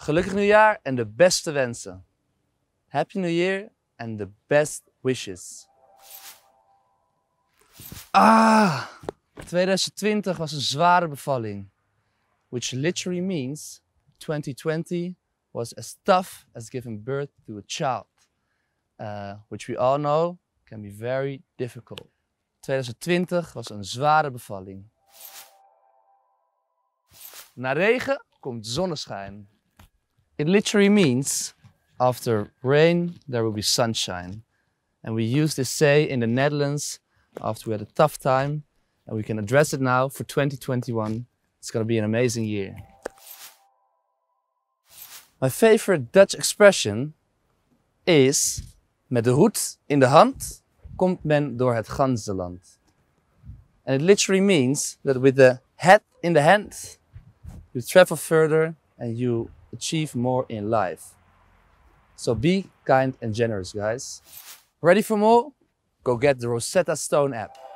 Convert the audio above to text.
Gelukkig nieuwjaar en de beste wensen. Happy New Year and the best wishes. Ah, 2020 was een zware bevalling. Which literally means 2020 was as tough as giving birth to a child. Uh, which we all know can be very difficult. 2020 was een zware bevalling. Na regen komt zonneschijn. It literally means after rain, there will be sunshine. And we use this say in the Netherlands after we had a tough time, and we can address it now for 2021. It's going to be an amazing year. My favorite Dutch expression is met de hoed in de hand komt men door het ganzenland. And it literally means that with the hat in the hand, you travel further and you achieve more in life. So be kind and generous, guys. Ready for more? Go get the Rosetta Stone app.